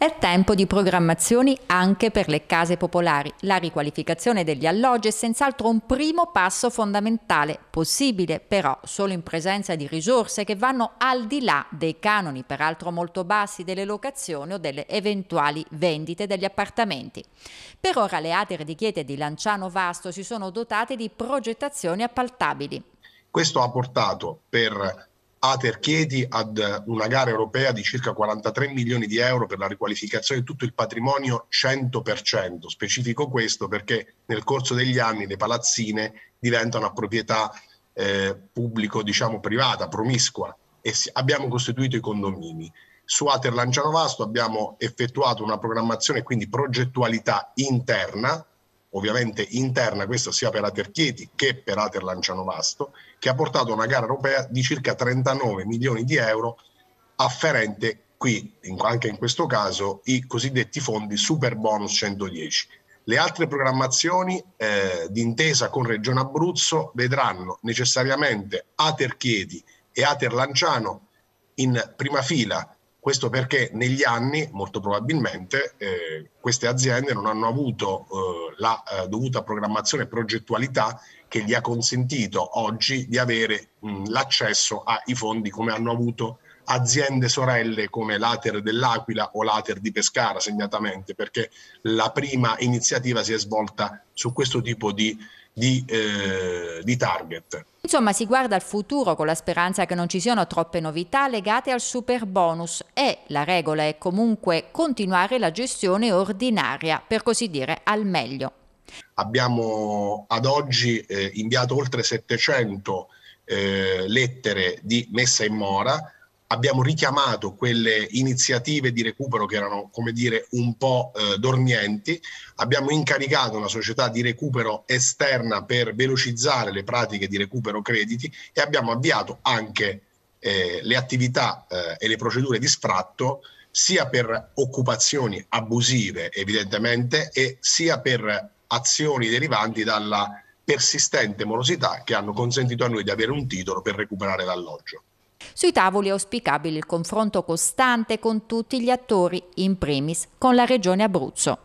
È tempo di programmazioni anche per le case popolari. La riqualificazione degli alloggi è senz'altro un primo passo fondamentale, possibile però solo in presenza di risorse che vanno al di là dei canoni, peraltro molto bassi, delle locazioni o delle eventuali vendite degli appartamenti. Per ora le atere di Chiete di Lanciano Vasto si sono dotate di progettazioni appaltabili. Questo ha portato per Ater Chieti ad una gara europea di circa 43 milioni di euro per la riqualificazione di tutto il patrimonio 100%. Specifico questo perché nel corso degli anni le palazzine diventano a proprietà eh, pubblico, diciamo privata, promiscua e abbiamo costituito i condomini. Su Ater Lanciano Vasto abbiamo effettuato una programmazione, quindi progettualità interna, ovviamente interna, questo sia per Ater Chieti che per Ater Lanciano Vasto, che ha portato a una gara europea di circa 39 milioni di euro afferente qui, anche in questo caso, i cosiddetti fondi Super Bonus 110. Le altre programmazioni, eh, d'intesa con Regione Abruzzo, vedranno necessariamente Ater Chieti e Ater Lanciano in prima fila questo perché negli anni, molto probabilmente, eh, queste aziende non hanno avuto eh, la eh, dovuta programmazione e progettualità che gli ha consentito oggi di avere mh, l'accesso ai fondi come hanno avuto aziende sorelle come l'Ater dell'Aquila o l'Ater di Pescara segnatamente, perché la prima iniziativa si è svolta su questo tipo di di, eh, di target. Insomma, si guarda al futuro con la speranza che non ci siano troppe novità legate al super bonus e la regola è comunque continuare la gestione ordinaria, per così dire, al meglio. Abbiamo ad oggi eh, inviato oltre 700 eh, lettere di messa in mora, abbiamo richiamato quelle iniziative di recupero che erano, come dire, un po' eh, dormienti, abbiamo incaricato una società di recupero esterna per velocizzare le pratiche di recupero crediti e abbiamo avviato anche eh, le attività eh, e le procedure di sfratto sia per occupazioni abusive evidentemente e sia per azioni derivanti dalla persistente morosità che hanno consentito a noi di avere un titolo per recuperare l'alloggio. Sui tavoli è auspicabile il confronto costante con tutti gli attori, in primis con la Regione Abruzzo.